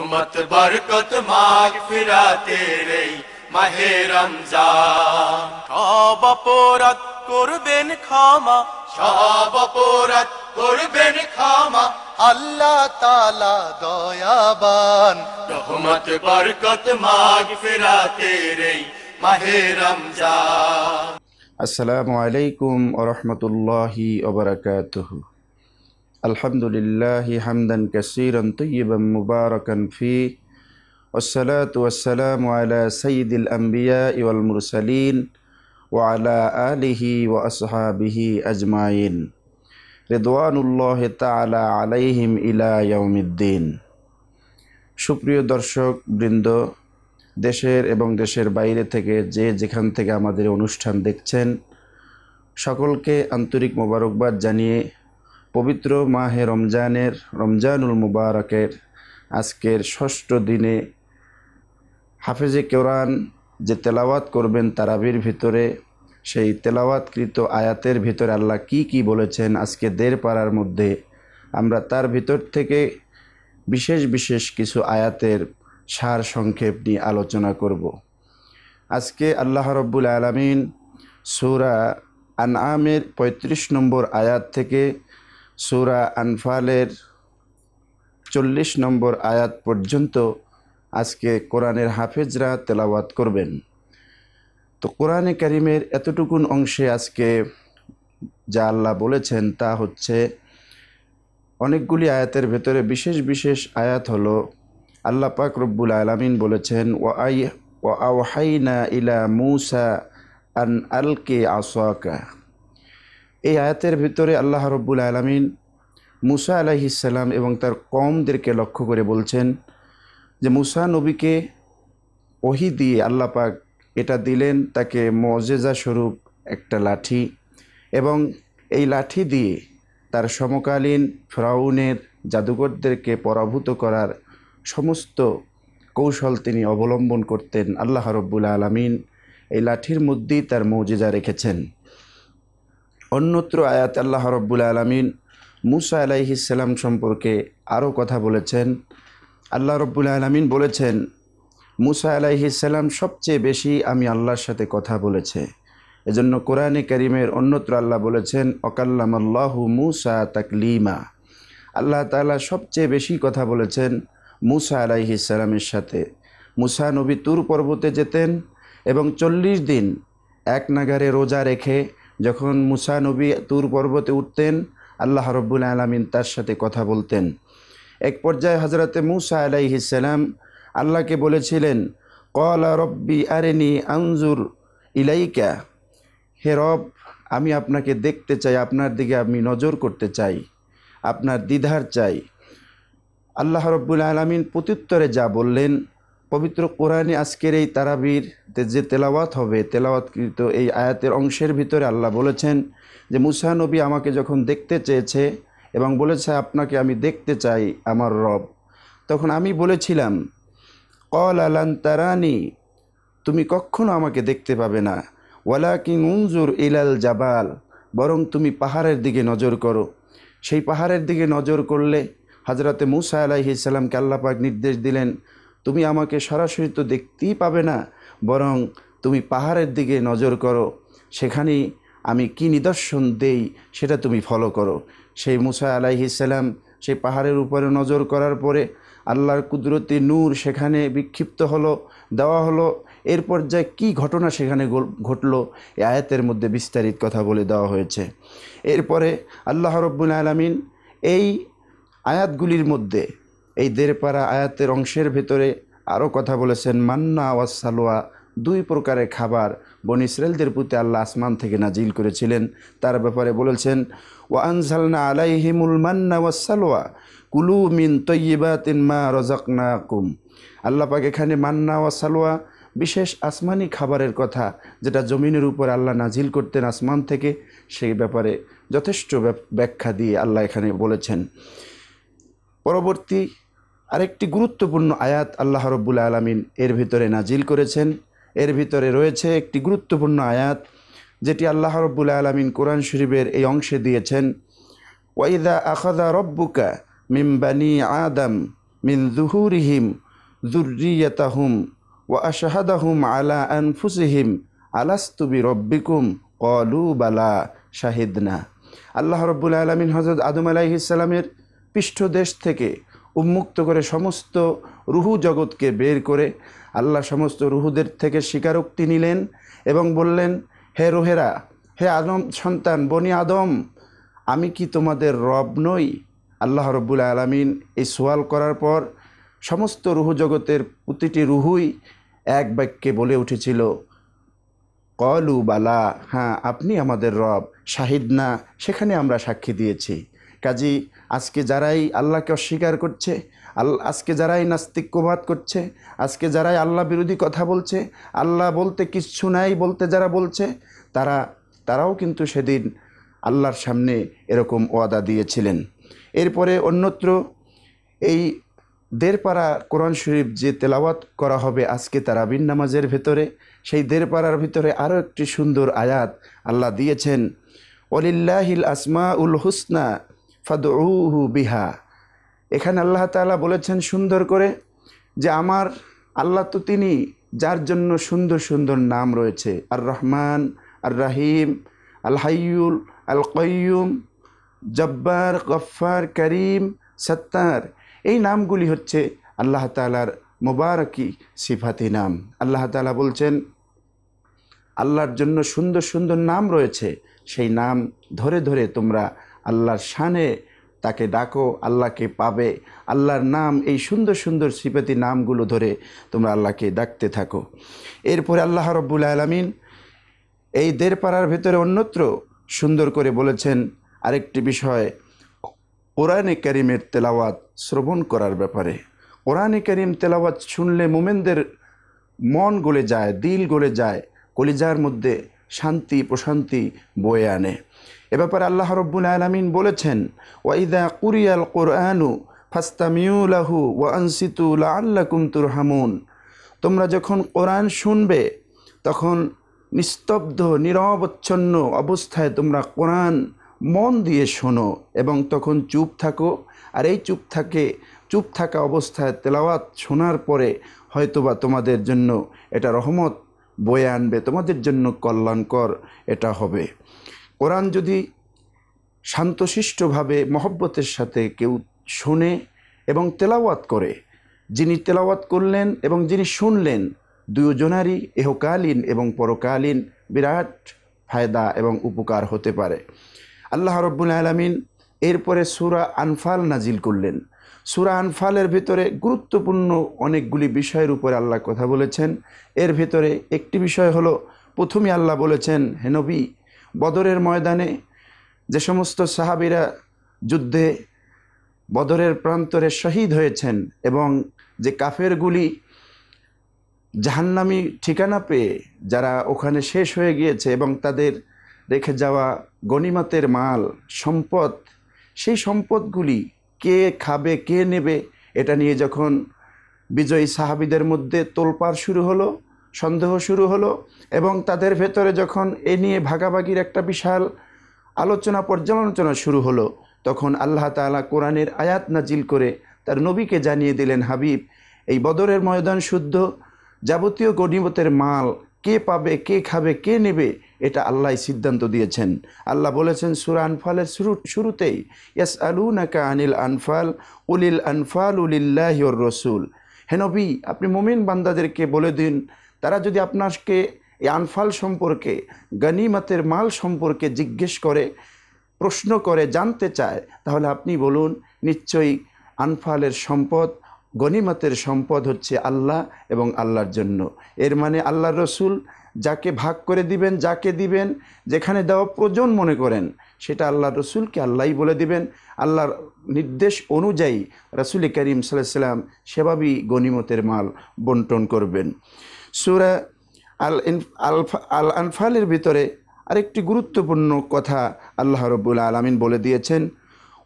رحمت برکت ماغ فرا پورت قربن خاما شعب پورت قربن خاما اللہ تعالیٰ بان رحمت برکت ماغ فرا تیر مہ جا السلام علیکم ورحمت اللہ وبرکاتہ الحمد لله حمدا كثيرا طيبا مباركا فيه والصلاة والسلام على سيد الأنبياء والمرسلين وعلى آله وأصحابه أجمعين রেদওয়ান উল্লাহ তালা আলাইহিম ইলা ইয়ৌমিদ্দিন সুপ্রিয় দর্শক বৃন্দ দেশের এবং দেশের বাইরে থেকে যে যেখান থেকে আমাদের অনুষ্ঠান দেখছেন সকলকে আন্তরিক মোবারকবাদ জানিয়ে পবিত্র মাহে রমজানের রমজানুল মুবারকের আজকের ষষ্ঠ দিনে হাফেজে কেরান যে তেলাওয়াত করবেন তারাবির ভিতরে সেই তেলাওয়াতকৃত আয়াতের ভিতরে আল্লাহ কি কি বলেছেন আজকে দের পাড়ার মধ্যে আমরা তার ভিতর থেকে বিশেষ বিশেষ কিছু আয়াতের সার সংক্ষেপ নিয়ে আলোচনা করব আজকে আল্লাহ রব্বুল আলমিন সুরা আনআমের ৩৫ নম্বর আয়াত থেকে সুরা আনফালের চল্লিশ নম্বর আয়াত পর্যন্ত আজকে কোরআনের হাফেজরা তেলাওয়াত করবেন তো কোরআনে কারিমের এতটুকুন অংশে আজকে যা আল্লাহ বলেছেন তা হচ্ছে অনেকগুলি আয়াতের ভেতরে বিশেষ বিশেষ আয়াত হল আল্লাহ পাক রব্বুল আলমিন বলেছেন ও আই ও আওহাইনা ইলা মুসা আন আলকে আসোয়াকা এই আয়াতের ভিতরে আল্লাহ রব্বুল আলমিন মুসা আলাইসাল্লাম এবং তার কমদেরকে লক্ষ্য করে বলছেন যে মুসা নবীকে ওহি দিয়ে আল্লাহ পাক এটা দিলেন তাকে মজেজা স্বরূপ একটা লাঠি এবং এই লাঠি দিয়ে তার সমকালীন ফ্রাউনের জাদুকরদেরকে পরাভূত করার সমস্ত কৌশল তিনি অবলম্বন করতেন আল্লাহ রব্বুল আলমিন এই লাঠির মধ্যেই তার মৌজেজা রেখেছেন অন্যত্র আয়াত আল্লাহ রব্বুল আলমিন মুসা ইসলাম সম্পর্কে আরও কথা বলেছেন আল্লাহ রব্বুল আলমিন বলেছেন মুসা ইসলাম সবচেয়ে বেশি আমি আল্লাহর সাথে কথা বলেছে এজন্য কোরআনে করিমের অন্যত্র আল্লাহ বলেছেন অকাল্লাম আল্লাহ মুসা তাকলিমা আল্লাহ তালা সবচেয়ে বেশি কথা বলেছেন মুসা ইসলামের সাথে মুসা নবী তুর পর্বতে যেতেন এবং চল্লিশ দিন এক নাগারে রোজা রেখে যখন মুসা নবী তুর পর্বতে উঠতেন আল্লাহ রব্বুল আলমিন তার সাথে কথা বলতেন এক পর্যায়ে হজরতে মুসা আলাইহিসালাম আল্লাহকে বলেছিলেন কলা রব্বি আরেনি আঞ্জুর ইলাইকা হে রব আমি আপনাকে দেখতে চাই আপনার দিকে আমি নজর করতে চাই আপনার দ্বিধার চাই আল্লাহ রব্বুল আলমিন প্রত্যুত্তরে যা বললেন পবিত্র কোরআনে আজকের এই তারাবির যে তেলাওয়াত হবে তেলাওয়াতকৃত এই আয়াতের অংশের ভিতরে আল্লাহ বলেছেন যে মুসা নবী আমাকে যখন দেখতে চেয়েছে এবং বলেছে আপনাকে আমি দেখতে চাই আমার রব তখন আমি বলেছিলাম কল আলান তারানি তুমি কখনো আমাকে দেখতে পাবে না ওয়ালা কি উঞ্জুর ইলাল জাবাল বরং তুমি পাহাড়ের দিকে নজর করো সেই পাহাড়ের দিকে নজর করলে হাজরাতে মুসা আলাহি ইসাল্লামকে আল্লাপাক নির্দেশ দিলেন তুমি আমাকে সরাসরি তো দেখতেই পাবে না বরং তুমি পাহাড়ের দিকে নজর করো সেখানে আমি কি নিদর্শন দেই সেটা তুমি ফলো করো সেই মুসা আলাইহিসাল্লাম সেই পাহাড়ের উপরে নজর করার পরে আল্লাহর কুদরতি নূর সেখানে বিক্ষিপ্ত হলো দেওয়া হলো এর পর্যায়ে কি ঘটনা সেখানে ঘটল এ আয়াতের মধ্যে বিস্তারিত কথা বলে দেওয়া হয়েছে এরপরে আল্লাহ রব্বুল আলমিন এই আয়াতগুলির মধ্যে এই দেড়পাড়া আয়াতের অংশের ভেতরে আরও কথা বলেছেন মান্না আওয়াজ সালোয়া দুই প্রকারের খাবার বন ইসরায়েলদের প্রতি আল্লাহ আসমান থেকে নাজিল করেছিলেন তার ব্যাপারে বলেছেন আলাই হিমুল মান্না ওয়াসালোয়া কুলু মিন তৈবাতিন মা রজাকনা কুম আল্লাপাক এখানে মান্না ওয়াসালোয়া বিশেষ আসমানি খাবারের কথা যেটা জমিনের উপর আল্লাহ নাজিল করতেন আসমান থেকে সেই ব্যাপারে যথেষ্ট ব্যাখ্যা দিয়ে আল্লাহ এখানে বলেছেন পরবর্তী আরেকটি গুরুত্বপূর্ণ আয়াত আল্লাহ রব্বুল আলমিন এর ভিতরে নাজিল করেছেন এর ভিতরে রয়েছে একটি গুরুত্বপূর্ণ আয়াত যেটি আল্লাহ রব্বুল আলমিন কোরআন শরীফের এই অংশে দিয়েছেন ওয়াইদা আখাদা রব্বুকা মিমবানি আদম মিন জুহুরিহিম জুরিয়তাহুম ওয়া আশাহাদাহুম আলা আনফুসিহিম আলাস্তুবি রব্বিকুম কলু বালা শাহিদনা আল্লাহ রব্বুল আলমিন হজরত আদম আলাইহিসালামের পৃষ্ঠদেশ থেকে উন্মুক্ত করে সমস্ত রুহু জগৎকে বের করে আল্লাহ সমস্ত রুহুদের থেকে স্বীকারোক্তি নিলেন এবং বললেন হে রোহেরা হে আদম সন্তান বনি আদম আমি কি তোমাদের রব নই আল্লাহ রব্বুল আলমিন এই সোয়াল করার পর সমস্ত রুহু জগতের প্রতিটি রুহুই এক বাক্যে বলে উঠেছিল কলু বালা হ্যাঁ আপনি আমাদের রব শাহিদ না সেখানে আমরা সাক্ষী দিয়েছি কাজী আজকে যারাই আল্লাহকে অস্বীকার করছে আজকে যারাই নাস্তিক্যবাদ করছে আজকে যারাই আল্লাহ বিরোধী কথা বলছে আল্লাহ বলতে কিচ্ছু নাই বলতে যারা বলছে তারা তারাও কিন্তু সেদিন আল্লাহর সামনে এরকম ওয়াদা দিয়েছিলেন এরপরে অন্যত্র এই দেরপাড়া কোরআন শরীফ যে তেলাওয়াত করা হবে আজকে তারাবিন নামাজের ভেতরে সেই দেরপাড়ার ভিতরে আরও একটি সুন্দর আয়াত আল্লাহ দিয়েছেন অলিল্লাহিল আসমা উল হুসনা ফাদুহু বিহা এখানে আল্লাহ তালা বলেছেন সুন্দর করে যে আমার আল্লাহ তো তিনি যার জন্য সুন্দর সুন্দর নাম রয়েছে আর রহমান আর রাহিম আল হাইয়ুল আল কয়ুম জব্বার গফ্ফার করিম সত্তার এই নামগুলি হচ্ছে আল্লাহ তালার মোবারকি সিফাতি নাম আল্লাহ তালা বলছেন আল্লাহর জন্য সুন্দর সুন্দর নাম রয়েছে সেই নাম ধরে ধরে তোমরা আল্লাহর শানে তাকে ডাকো আল্লাহকে পাবে আল্লাহর নাম এই সুন্দর সুন্দর শ্রীপাতি নামগুলো ধরে তোমরা আল্লাহকে ডাকতে থাকো এরপরে আল্লাহ রব্বুল আলমিন এই দেড়পাড়ার ভেতরে অন্যত্র সুন্দর করে বলেছেন আরেকটি বিষয় কোরআনে করিমের তেলাওয়াত শ্রবণ করার ব্যাপারে কোরআনে করিম তেলাওয়াত শুনলে মোমেনদের মন গলে যায় দিল গলে যায় কলিজার মধ্যে শান্তি প্রশান্তি বয়ে আনে এ ব্যাপারে আল্লাহ রব্বুল আলমিন বলেছেন ওয়াইদা কুরিয়াল কোরআনু ফাস্তামিউলাহু আল্লা কুমতুর হামুন তোমরা যখন কোরআন শুনবে তখন নিস্তব্ধ নিরবচ্ছন্ন অবস্থায় তোমরা কোরআন মন দিয়ে শোনো এবং তখন চুপ থাকো আর এই চুপ থাকে চুপ থাকা অবস্থায় তেলাওয়াত শোনার পরে হয়তোবা তোমাদের জন্য এটা রহমত বয়ে আনবে তোমাদের জন্য কল্যাণকর এটা হবে কোরআন যদি শান্তশিষ্টভাবে মহব্বতের সাথে কেউ শোনে এবং তেলাওয়াত করে যিনি তেলাওয়াত করলেন এবং যিনি শুনলেন দুজনারই এহকালীন এবং পরকালীন বিরাট ফায়দা এবং উপকার হতে পারে আল্লাহ রব্বুল আলমিন এরপরে সুরা আনফাল নাজিল করলেন সুরা আনফালের ভিতরে গুরুত্বপূর্ণ অনেকগুলি বিষয়ের উপরে আল্লাহ কথা বলেছেন এর ভিতরে একটি বিষয় হলো প্রথমে আল্লাহ বলেছেন হেনবি বদরের ময়দানে যে সমস্ত সাহাবিরা যুদ্ধে বদরের প্রান্তরে শহীদ হয়েছেন এবং যে কাফেরগুলি জাহান্নামি ঠিকানা পেয়ে যারা ওখানে শেষ হয়ে গিয়েছে এবং তাদের রেখে যাওয়া গনিমাতের মাল সম্পদ সেই সম্পদগুলি কে খাবে কে নেবে এটা নিয়ে যখন বিজয়ী সাহাবিদের মধ্যে তোলপাড় শুরু হলো সন্দেহ শুরু হলো এবং তাদের ভেতরে যখন এ নিয়ে ভাগাভাগির একটা বিশাল আলোচনা পর্যালোচনা শুরু হলো তখন আল্লাহ তালা কোরআনের আয়াত নাজিল করে তার নবীকে জানিয়ে দিলেন হাবিব এই বদরের ময়দান শুদ্ধ যাবতীয় গণিমতের মাল কে পাবে কে খাবে কে নেবে এটা আল্লাহ সিদ্ধান্ত দিয়েছেন আল্লাহ বলেছেন সুরা আনফালের শুরু শুরুতেই ইয়াস আলু নাকা আনিল আনফাল উলিল আনফাল উলিল্লাহ রসুল হেনবি আপনি মোমিন বান্দাদেরকে বলে দিন তারা যদি আপনাকে এই আনফাল সম্পর্কে গনিমতের মাল সম্পর্কে জিজ্ঞেস করে প্রশ্ন করে জানতে চায় তাহলে আপনি বলুন নিশ্চয়ই আনফালের সম্পদ গনিমতের সম্পদ হচ্ছে আল্লাহ এবং আল্লাহর জন্য এর মানে আল্লাহর রসুল যাকে ভাগ করে দিবেন যাকে দিবেন যেখানে দেওয়া প্রয়োজন মনে করেন সেটা আল্লাহ রসুলকে আল্লাহই বলে দিবেন আল্লাহর নির্দেশ অনুযায়ী রসুল করিম সাল্লাম সেভাবেই গণিমতের মাল বন্টন করবেন সুরা আল আলফা আল আনফালের ভিতরে আরেকটি গুরুত্বপূর্ণ কথা আল্লাহ রব্বুল আলমিন বলে দিয়েছেন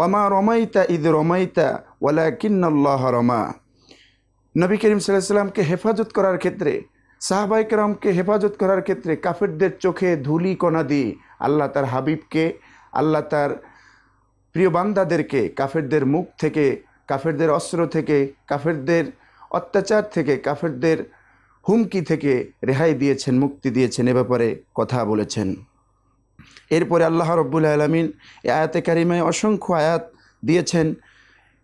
ওমা রমাইতা ঈদ রমাইতা ওয়ালাকিন্নল্লাহ রমা নবী করিম সাল্লাহ সাল্লামকে হেফাজত করার ক্ষেত্রে সাহবাইকরামকে হেফাজত করার ক্ষেত্রে কাফেরদের চোখে ধুলি কণা দিয়ে আল্লাহ তার হাবিবকে আল্লাহ তার প্রিয় বান্দাদেরকে কাফেরদের মুখ থেকে কাফেরদের অস্ত্র থেকে কাফেরদের অত্যাচার থেকে কাফেরদের হুমকি থেকে রেহাই দিয়েছেন মুক্তি দিয়েছেন এ ব্যাপারে কথা বলেছেন এরপরে আল্লাহ রব্বুল আলমিন এ আয়াতে কারিমায় অসংখ্য আয়াত দিয়েছেন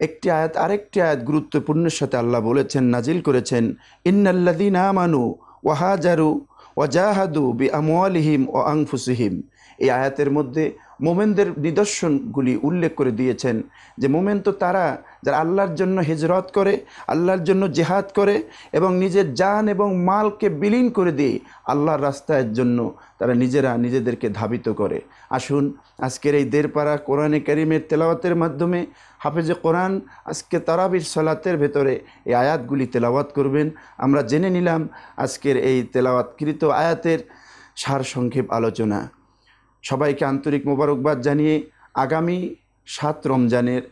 একটি আয়াত আরেকটি আয়াত গুরুত্বপূর্ণের সাথে আল্লাহ বলেছেন নাজিল করেছেন ইন্নাল্লাদিন আমানু ওয়াহাজারু ওয়াজাহাদু বি আমওয়ালিহিম ও আংফুসিহিম এই আয়াতের মধ্যে মোমেনদের নিদর্শনগুলি উল্লেখ করে দিয়েছেন যে মোমেন তো তারা যারা আল্লাহর জন্য হিজরত করে আল্লাহর জন্য জেহাদ করে এবং নিজের যান এবং মালকে বিলীন করে দিয়ে আল্লাহর রাস্তায় জন্য তারা নিজেরা নিজেদেরকে ধাবিত করে আসুন আজকের এই দেরপাড়া কোরআনে করিমের তেলাওয়াতের মাধ্যমে হাফেজে কোরআন আজকে তারাবির সলাতের ভেতরে এই আয়াতগুলি তেলাওয়াত করবেন আমরা জেনে নিলাম আজকের এই তেলাওয়াতকৃত আয়াতের সারসংক্ষেপ আলোচনা সবাইকে আন্তরিক মোবারকবাদ জানিয়ে আগামী সাত রমজানের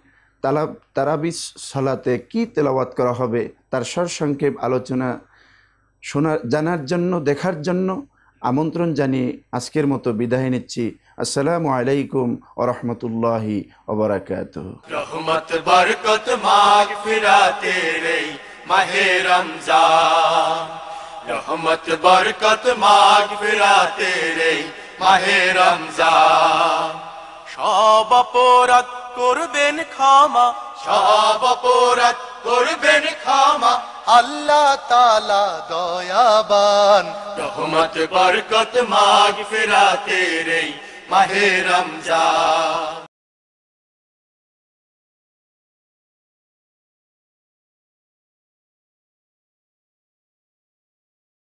তালা তারাবিস সলাতে কি তেলাওয়াত করা হবে তার সরসংক্ষেপ আলোচনা শোনার জানার জন্য দেখার জন্য আমন্ত্রণ জানিয়ে আজকের মতো বিদায় নিচ্ছি আসসালামু আলাইকুম ও রহমতুল্লাহি ওবরাকাত রহমত বরকত মাগ ফিরাতে মাহে রমজান রহমত বরকত মাগ ফিরাতে মাহেরমজা সব অপরাধ করবেন ক্ষমা সব অপরাধ করবেন ক্ষমা আল্লাহ তালা দয়াবান রহমত বরকত মাগ ফেরাতে রে মাহেরমজা